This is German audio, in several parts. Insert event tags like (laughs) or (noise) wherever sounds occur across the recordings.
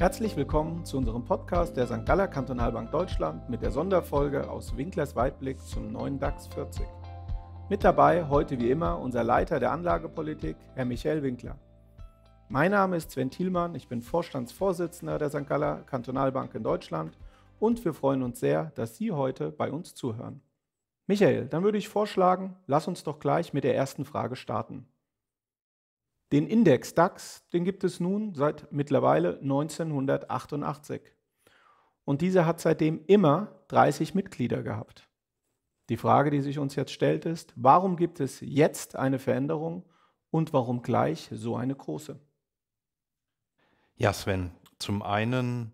Herzlich willkommen zu unserem Podcast der St. Galler Kantonalbank Deutschland mit der Sonderfolge aus Winklers Weitblick zum neuen DAX 40. Mit dabei heute wie immer unser Leiter der Anlagepolitik, Herr Michael Winkler. Mein Name ist Sven Thielmann, ich bin Vorstandsvorsitzender der St. Galler Kantonalbank in Deutschland und wir freuen uns sehr, dass Sie heute bei uns zuhören. Michael, dann würde ich vorschlagen, lass uns doch gleich mit der ersten Frage starten. Den Index DAX, den gibt es nun seit mittlerweile 1988. Und dieser hat seitdem immer 30 Mitglieder gehabt. Die Frage, die sich uns jetzt stellt, ist, warum gibt es jetzt eine Veränderung und warum gleich so eine große? Ja, Sven, zum einen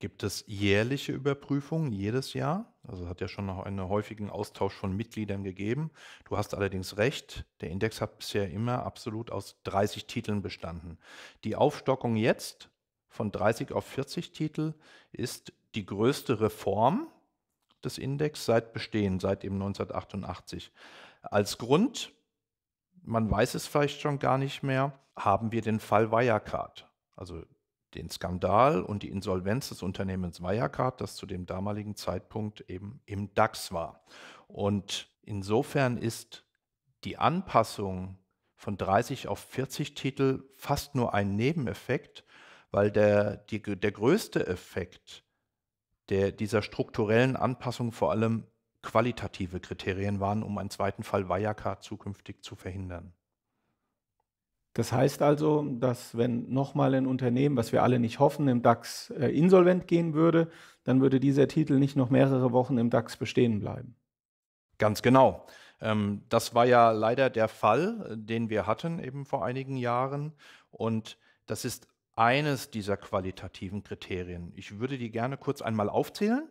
gibt es jährliche Überprüfungen jedes Jahr. Also es hat ja schon noch einen häufigen Austausch von Mitgliedern gegeben. Du hast allerdings recht, der Index hat bisher immer absolut aus 30 Titeln bestanden. Die Aufstockung jetzt von 30 auf 40 Titel ist die größte Reform des Index seit Bestehen, seit eben 1988. Als Grund, man weiß es vielleicht schon gar nicht mehr, haben wir den Fall Wirecard. Also den Skandal und die Insolvenz des Unternehmens Wirecard, das zu dem damaligen Zeitpunkt eben im DAX war. Und insofern ist die Anpassung von 30 auf 40 Titel fast nur ein Nebeneffekt, weil der, die, der größte Effekt der, dieser strukturellen Anpassung vor allem qualitative Kriterien waren, um einen zweiten Fall Wirecard zukünftig zu verhindern. Das heißt also, dass wenn nochmal ein Unternehmen, was wir alle nicht hoffen, im DAX äh, insolvent gehen würde, dann würde dieser Titel nicht noch mehrere Wochen im DAX bestehen bleiben. Ganz genau. Ähm, das war ja leider der Fall, äh, den wir hatten eben vor einigen Jahren. Und das ist eines dieser qualitativen Kriterien. Ich würde die gerne kurz einmal aufzählen.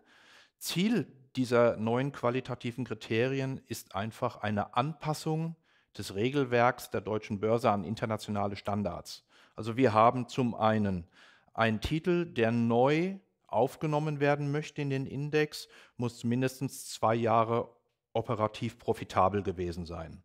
Ziel dieser neuen qualitativen Kriterien ist einfach eine Anpassung des Regelwerks der deutschen Börse an internationale Standards. Also wir haben zum einen einen Titel, der neu aufgenommen werden möchte in den Index, muss mindestens zwei Jahre operativ profitabel gewesen sein.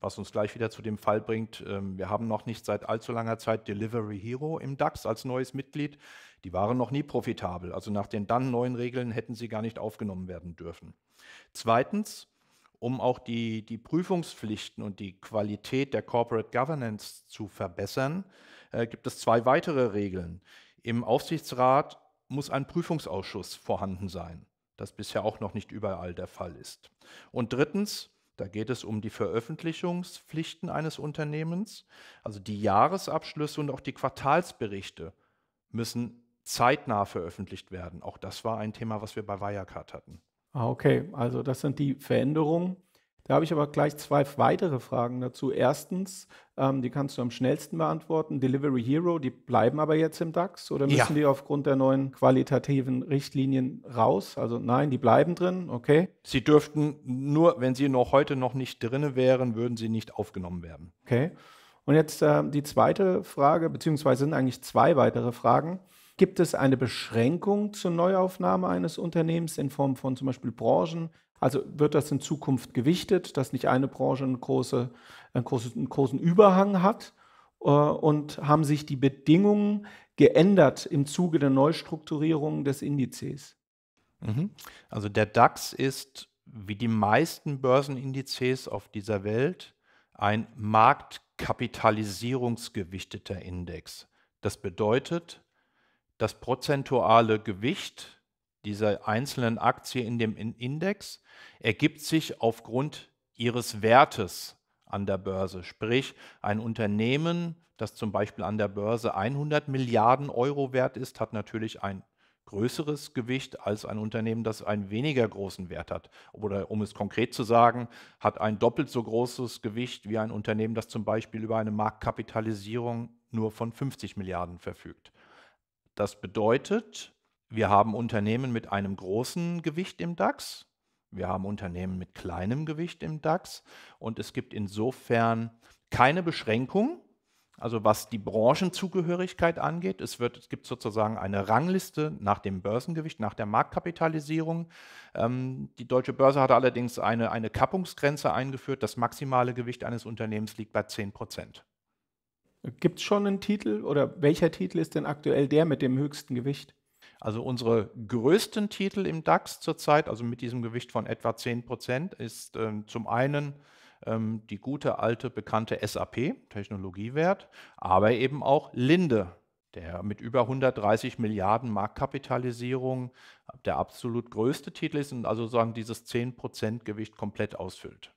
Was uns gleich wieder zu dem Fall bringt, ähm, wir haben noch nicht seit allzu langer Zeit Delivery Hero im DAX als neues Mitglied. Die waren noch nie profitabel. Also nach den dann neuen Regeln hätten sie gar nicht aufgenommen werden dürfen. Zweitens, um auch die, die Prüfungspflichten und die Qualität der Corporate Governance zu verbessern, äh, gibt es zwei weitere Regeln. Im Aufsichtsrat muss ein Prüfungsausschuss vorhanden sein, das bisher auch noch nicht überall der Fall ist. Und drittens, da geht es um die Veröffentlichungspflichten eines Unternehmens, also die Jahresabschlüsse und auch die Quartalsberichte müssen zeitnah veröffentlicht werden. Auch das war ein Thema, was wir bei Wirecard hatten. Ah, okay, also das sind die Veränderungen. Da habe ich aber gleich zwei weitere Fragen dazu. Erstens, ähm, die kannst du am schnellsten beantworten. Delivery Hero, die bleiben aber jetzt im DAX oder müssen ja. die aufgrund der neuen qualitativen Richtlinien raus? Also nein, die bleiben drin, okay. Sie dürften nur, wenn sie noch heute noch nicht drin wären, würden sie nicht aufgenommen werden. Okay. Und jetzt äh, die zweite Frage, beziehungsweise sind eigentlich zwei weitere Fragen. Gibt es eine Beschränkung zur Neuaufnahme eines Unternehmens in Form von zum Beispiel Branchen? Also wird das in Zukunft gewichtet, dass nicht eine Branche einen, große, einen, großen, einen großen Überhang hat? Äh, und haben sich die Bedingungen geändert im Zuge der Neustrukturierung des Indizes? Mhm. Also der DAX ist wie die meisten Börsenindizes auf dieser Welt ein marktkapitalisierungsgewichteter Index. Das bedeutet, das prozentuale Gewicht dieser einzelnen Aktie in dem Index ergibt sich aufgrund ihres Wertes an der Börse. Sprich, ein Unternehmen, das zum Beispiel an der Börse 100 Milliarden Euro wert ist, hat natürlich ein größeres Gewicht als ein Unternehmen, das einen weniger großen Wert hat. Oder um es konkret zu sagen, hat ein doppelt so großes Gewicht wie ein Unternehmen, das zum Beispiel über eine Marktkapitalisierung nur von 50 Milliarden verfügt. Das bedeutet, wir haben Unternehmen mit einem großen Gewicht im DAX, wir haben Unternehmen mit kleinem Gewicht im DAX und es gibt insofern keine Beschränkung, also was die Branchenzugehörigkeit angeht. Es, wird, es gibt sozusagen eine Rangliste nach dem Börsengewicht, nach der Marktkapitalisierung. Ähm, die deutsche Börse hat allerdings eine, eine Kappungsgrenze eingeführt. Das maximale Gewicht eines Unternehmens liegt bei 10 Prozent. Gibt es schon einen Titel oder welcher Titel ist denn aktuell der mit dem höchsten Gewicht? Also unsere größten Titel im DAX zurzeit, also mit diesem Gewicht von etwa 10 Prozent, ist ähm, zum einen ähm, die gute alte bekannte SAP, Technologiewert, aber eben auch Linde, der mit über 130 Milliarden Marktkapitalisierung der absolut größte Titel ist und also sagen dieses 10 Prozent Gewicht komplett ausfüllt.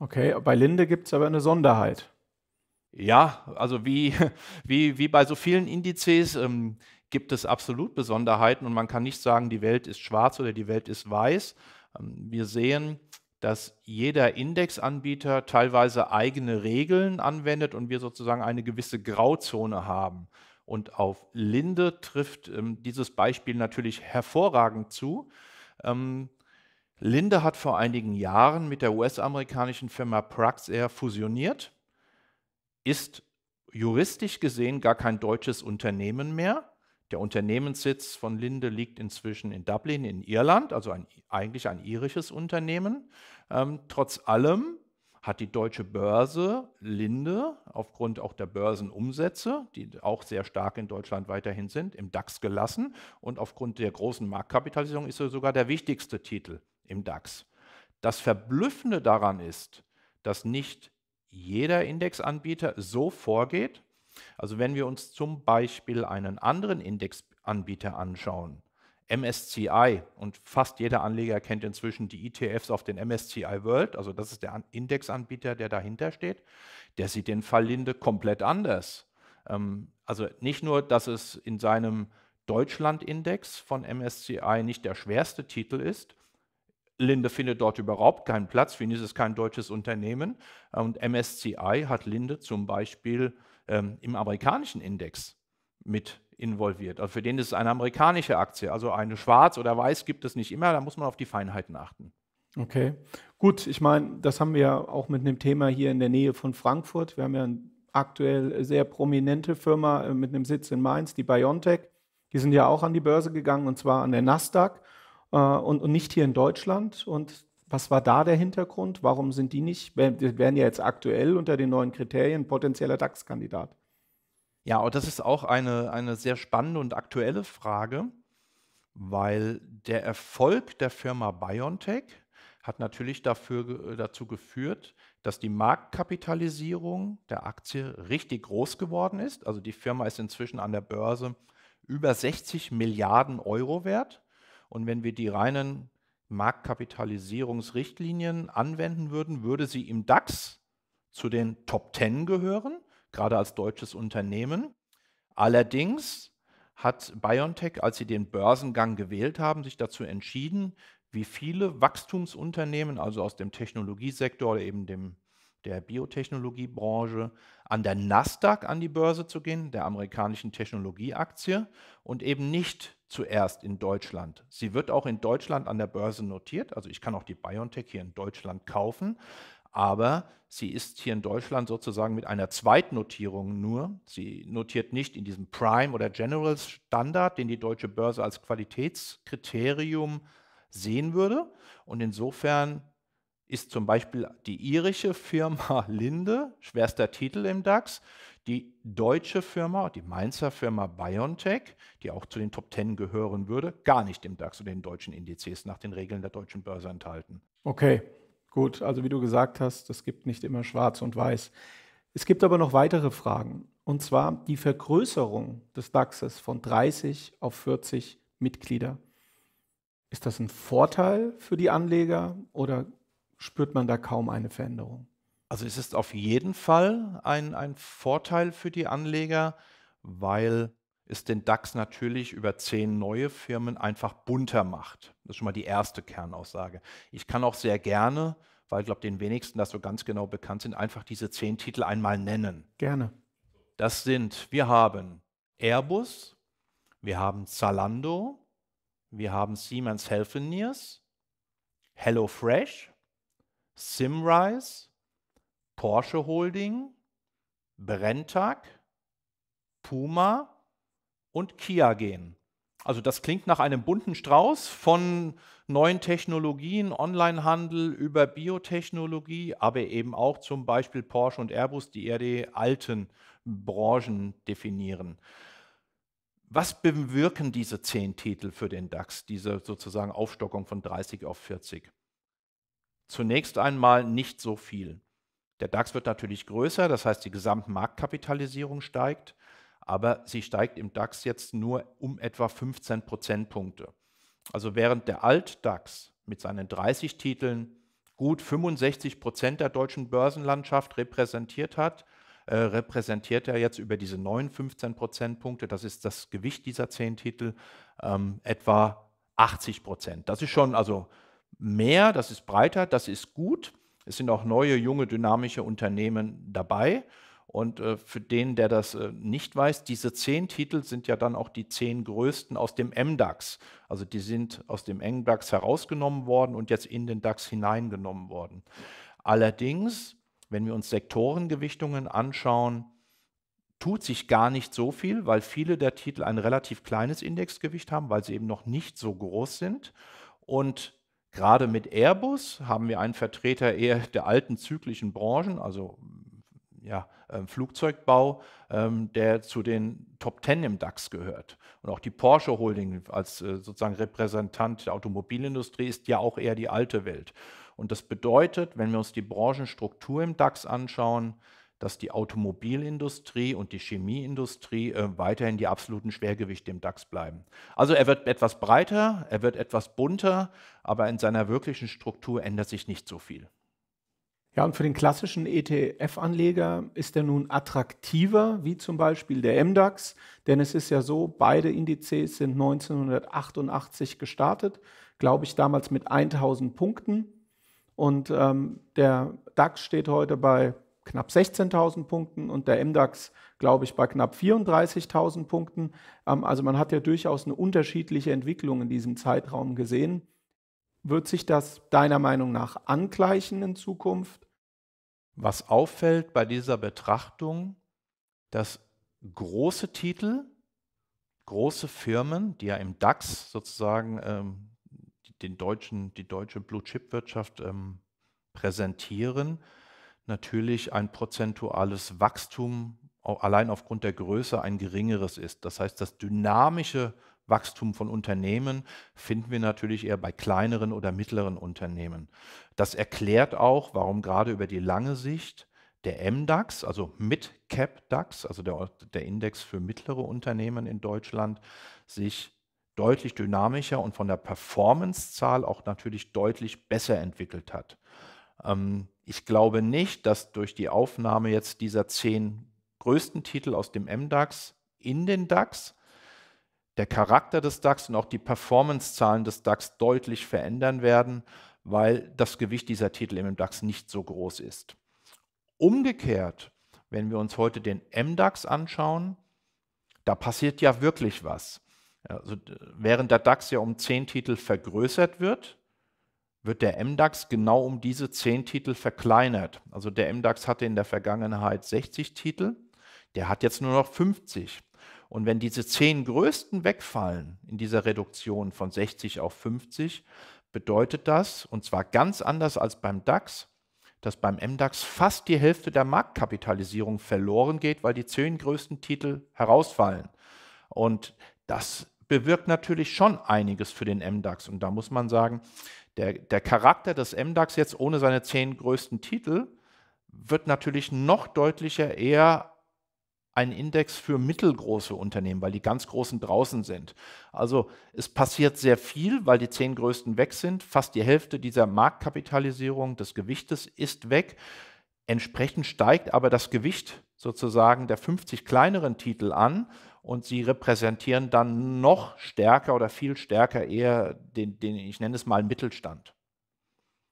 Okay, bei Linde gibt es aber eine Sonderheit. Ja, also wie, (laughs) wie, wie bei so vielen Indizes ähm, gibt es absolut Besonderheiten und man kann nicht sagen, die Welt ist schwarz oder die Welt ist weiß. Ähm, wir sehen, dass jeder Indexanbieter teilweise eigene Regeln anwendet und wir sozusagen eine gewisse Grauzone haben. Und auf Linde trifft ähm, dieses Beispiel natürlich hervorragend zu. Ähm, Linde hat vor einigen Jahren mit der US-amerikanischen Firma Praxair fusioniert ist juristisch gesehen gar kein deutsches Unternehmen mehr. Der Unternehmenssitz von Linde liegt inzwischen in Dublin in Irland, also ein, eigentlich ein irisches Unternehmen. Ähm, trotz allem hat die deutsche Börse Linde aufgrund auch der Börsenumsätze, die auch sehr stark in Deutschland weiterhin sind, im DAX gelassen. Und aufgrund der großen Marktkapitalisierung ist er sogar der wichtigste Titel im DAX. Das Verblüffende daran ist, dass nicht jeder Indexanbieter so vorgeht. Also wenn wir uns zum Beispiel einen anderen Indexanbieter anschauen, MSCI, und fast jeder Anleger kennt inzwischen die ETFs auf den MSCI World, also das ist der Indexanbieter, der dahinter steht, der sieht den Fall Linde komplett anders. Ähm, also nicht nur, dass es in seinem Deutschland-Index von MSCI nicht der schwerste Titel ist, Linde findet dort überhaupt keinen Platz. Für ihn ist es kein deutsches Unternehmen. Und MSCI hat Linde zum Beispiel ähm, im amerikanischen Index mit involviert. Also für den ist es eine amerikanische Aktie. Also eine schwarz oder weiß gibt es nicht immer. Da muss man auf die Feinheiten achten. Okay, gut. Ich meine, das haben wir ja auch mit einem Thema hier in der Nähe von Frankfurt. Wir haben ja aktuell sehr prominente Firma äh, mit einem Sitz in Mainz, die BioNTech. Die sind ja auch an die Börse gegangen und zwar an der Nasdaq äh, und, und nicht hier in Deutschland. Und was war da der Hintergrund? Warum sind die nicht, wir wären ja jetzt aktuell unter den neuen Kriterien potenzieller DAX-Kandidat? Ja, und das ist auch eine, eine sehr spannende und aktuelle Frage, weil der Erfolg der Firma BioNTech hat natürlich dafür, dazu geführt, dass die Marktkapitalisierung der Aktie richtig groß geworden ist. Also die Firma ist inzwischen an der Börse über 60 Milliarden Euro wert. Und wenn wir die reinen Marktkapitalisierungsrichtlinien anwenden würden, würde sie im DAX zu den Top 10 gehören, gerade als deutsches Unternehmen. Allerdings hat BioNTech, als sie den Börsengang gewählt haben, sich dazu entschieden, wie viele Wachstumsunternehmen, also aus dem Technologiesektor oder eben dem der Biotechnologiebranche, an der Nasdaq an die Börse zu gehen, der amerikanischen Technologieaktie und eben nicht zuerst in Deutschland. Sie wird auch in Deutschland an der Börse notiert, also ich kann auch die BioNTech hier in Deutschland kaufen, aber sie ist hier in Deutschland sozusagen mit einer Zweitnotierung nur. Sie notiert nicht in diesem Prime oder General Standard, den die deutsche Börse als Qualitätskriterium sehen würde und insofern ist zum Beispiel die irische Firma (laughs) Linde, schwerster Titel im DAX, die deutsche Firma, die Mainzer Firma BioNTech, die auch zu den Top Ten gehören würde, gar nicht im DAX oder den deutschen Indizes nach den Regeln der deutschen Börse enthalten. Okay, gut. Also wie du gesagt hast, es gibt nicht immer schwarz und weiß. Es gibt aber noch weitere Fragen. Und zwar die Vergrößerung des DAXes von 30 auf 40 Mitglieder. Ist das ein Vorteil für die Anleger oder spürt man da kaum eine Veränderung. Also es ist auf jeden Fall ein, ein Vorteil für die Anleger, weil es den DAX natürlich über zehn neue Firmen einfach bunter macht. Das ist schon mal die erste Kernaussage. Ich kann auch sehr gerne, weil ich glaube, den wenigsten das so ganz genau bekannt sind, einfach diese zehn Titel einmal nennen. Gerne. Das sind, wir haben Airbus, wir haben Zalando, wir haben Siemens Healthineers, HelloFresh, Simrise, Porsche Holding, Brenntag, Puma und Kia gehen. Also das klingt nach einem bunten Strauß von neuen Technologien, Onlinehandel über Biotechnologie, aber eben auch zum Beispiel Porsche und Airbus, die eher die alten Branchen definieren. Was bewirken diese zehn Titel für den DAX, diese sozusagen Aufstockung von 30 auf 40? zunächst einmal nicht so viel. Der DAX wird natürlich größer, das heißt, die Gesamtmarktkapitalisierung steigt, aber sie steigt im DAX jetzt nur um etwa 15 Prozentpunkte. Also während der Alt-DAX mit seinen 30 Titeln gut 65 Prozent der deutschen Börsenlandschaft repräsentiert hat, äh, repräsentiert er jetzt über diese neuen 15 Prozentpunkte, das ist das Gewicht dieser 10 Titel, ähm, etwa 80 Prozent. Das ist schon also mehr, das ist breiter, das ist gut. Es sind auch neue, junge, dynamische Unternehmen dabei. Und äh, für den, der das äh, nicht weiß, diese zehn Titel sind ja dann auch die zehn größten aus dem MDAX. Also die sind aus dem MDAX herausgenommen worden und jetzt in den DAX hineingenommen worden. Allerdings, wenn wir uns Sektorengewichtungen anschauen, tut sich gar nicht so viel, weil viele der Titel ein relativ kleines Indexgewicht haben, weil sie eben noch nicht so groß sind. Und Gerade mit Airbus haben wir einen Vertreter eher der alten zyklischen Branchen, also ja, ähm, Flugzeugbau, ähm, der zu den Top Ten im DAX gehört. Und auch die Porsche Holding als äh, sozusagen Repräsentant der Automobilindustrie ist ja auch eher die alte Welt. Und das bedeutet, wenn wir uns die Branchenstruktur im DAX anschauen, dass die Automobilindustrie und die Chemieindustrie äh, weiterhin die absoluten Schwergewichte im DAX bleiben. Also er wird etwas breiter, er wird etwas bunter, aber in seiner wirklichen Struktur ändert sich nicht so viel. Ja, und für den klassischen ETF-Anleger ist er nun attraktiver, wie zum Beispiel der MDAX, denn es ist ja so, beide Indizes sind 1988 gestartet, glaube ich damals mit 1000 Punkten und ähm, der DAX steht heute bei knapp 16.000 Punkten und der MDAX, glaube ich, bei knapp 34.000 Punkten. Ähm, also man hat ja durchaus eine unterschiedliche Entwicklung in diesem Zeitraum gesehen. Wird sich das deiner Meinung nach angleichen in Zukunft? Was auffällt bei dieser Betrachtung, dass große Titel, große Firmen, die ja im DAX sozusagen ähm, den deutschen, die deutsche Blue-Chip-Wirtschaft ähm, präsentieren, natürlich ein prozentuales Wachstum allein aufgrund der Größe ein geringeres ist. Das heißt, das dynamische Wachstum von Unternehmen finden wir natürlich eher bei kleineren oder mittleren Unternehmen. Das erklärt auch, warum gerade über die lange Sicht der MDAX, also Mid-Cap-DAX, also der, der Index für mittlere Unternehmen in Deutschland, sich deutlich dynamischer und von der Performance-Zahl auch natürlich deutlich besser entwickelt hat. Ähm, ich glaube nicht, dass durch die Aufnahme jetzt dieser zehn größten Titel aus dem MDAX in den DAX der Charakter des DAX und auch die Performance-Zahlen des DAX deutlich verändern werden, weil das Gewicht dieser Titel im DAX nicht so groß ist. Umgekehrt, wenn wir uns heute den MDAX anschauen, da passiert ja wirklich was. Also, während der DAX ja um zehn Titel vergrößert wird, wird der MDAX genau um diese 10 Titel verkleinert. Also der MDAX hatte in der Vergangenheit 60 Titel, der hat jetzt nur noch 50. Und wenn diese 10 größten wegfallen in dieser Reduktion von 60 auf 50, bedeutet das, und zwar ganz anders als beim DAX, dass beim MDAX fast die Hälfte der Marktkapitalisierung verloren geht, weil die 10 größten Titel herausfallen. Und das bewirkt natürlich schon einiges für den MDAX. Und da muss man sagen, der, der Charakter des MDAX jetzt ohne seine zehn größten Titel wird natürlich noch deutlicher eher ein Index für mittelgroße Unternehmen, weil die ganz großen draußen sind. Also es passiert sehr viel, weil die zehn größten weg sind. Fast die Hälfte dieser Marktkapitalisierung des Gewichtes ist weg. Entsprechend steigt aber das Gewicht sozusagen der 50 kleineren Titel an und sie repräsentieren dann noch stärker oder viel stärker eher den, den ich nenne es mal Mittelstand.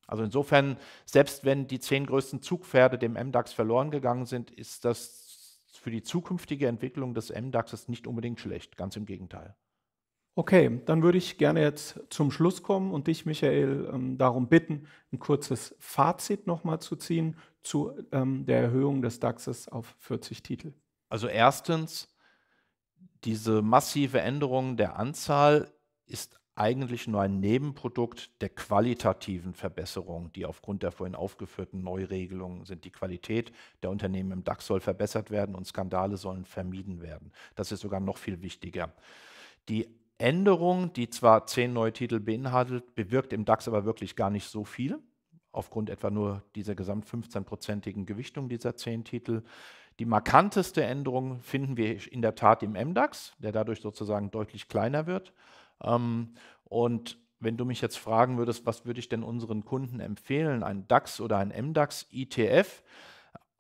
Also insofern, selbst wenn die zehn größten Zugpferde dem MDAX verloren gegangen sind, ist das für die zukünftige Entwicklung des MDAXes nicht unbedingt schlecht, ganz im Gegenteil. Okay, dann würde ich gerne jetzt zum Schluss kommen und dich, Michael, ähm, darum bitten, ein kurzes Fazit nochmal zu ziehen zu ähm, der Erhöhung des DAXes auf 40 Titel. Also erstens, diese massive Änderung der Anzahl ist eigentlich nur ein Nebenprodukt der qualitativen Verbesserung, die aufgrund der vorhin aufgeführten Neuregelungen sind. Die Qualität der Unternehmen im DAX soll verbessert werden und Skandale sollen vermieden werden. Das ist sogar noch viel wichtiger. Die Änderung, die zwar zehn neue Titel beinhaltet, bewirkt im DAX aber wirklich gar nicht so viel, aufgrund etwa nur dieser gesamt 15-prozentigen Gewichtung dieser zehn Titel. Die markanteste Änderung finden wir in der Tat im MDAX, der dadurch sozusagen deutlich kleiner wird. Ähm, und wenn du mich jetzt fragen würdest, was würde ich denn unseren Kunden empfehlen, ein DAX oder ein MDAX ETF,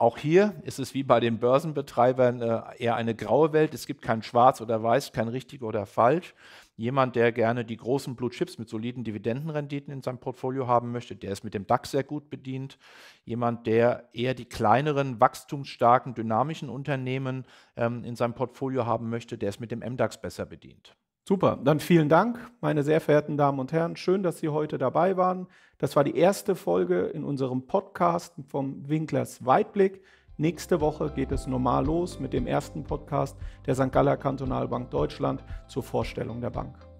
auch hier ist es wie bei den Börsenbetreibern äh, eher eine graue Welt. Es gibt kein Schwarz oder Weiß, kein richtig oder falsch. Jemand, der gerne die großen Blue Chips mit soliden Dividendenrenditen in seinem Portfolio haben möchte, der ist mit dem DAX sehr gut bedient. Jemand, der eher die kleineren, wachstumsstarken, dynamischen Unternehmen ähm, in seinem Portfolio haben möchte, der ist mit dem MDAX besser bedient. Super, dann vielen Dank, meine sehr verehrten Damen und Herren. Schön, dass Sie heute dabei waren. Das war die erste Folge in unserem Podcast vom Winklers Weitblick. Nächste Woche geht es normal los mit dem ersten Podcast der St. Galler Kantonalbank Deutschland zur Vorstellung der Bank.